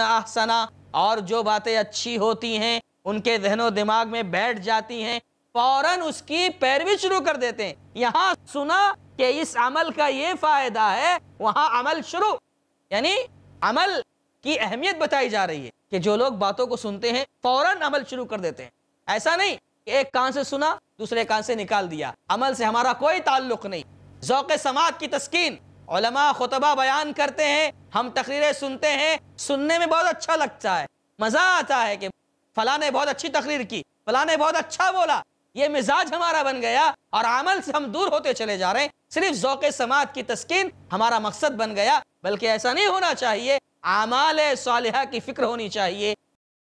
आहसना और जो बातें अच्छी होती हैं उनके जहनो दिमाग में बैठ जाती हैं फौरन उसकी पैरवी शुरू कर देते हैं यहाँ सुना कि इस अमल का ये फायदा है वहाँ अमल शुरू यानी अमल की अहमियत बताई जा रही है कि जो लोग बातों को सुनते हैं फौरन अमल शुरू कर देते हैं ऐसा नहीं कि एक कान से सुना दूसरे कान से निकाल दिया अमल से हमारा कोई ताल्लुक नहीं जौक समाज की तस्कीन खुतबा बयान करते हैं हम तकरीरें सुनते हैं सुनने में बहुत अच्छा लगता है मज़ा आता है कि फला ने बहुत अच्छी तकरीर की फला ने बहुत अच्छा बोला ये मिजाज हमारा बन गया और अमल से हम दूर होते चले जा रहे हैं सिर्फ ओक़ समात की तस्किन हमारा मकसद बन गया बल्कि ऐसा नहीं होना चाहिए आमाल सालह की फ़िक्र होनी चाहिए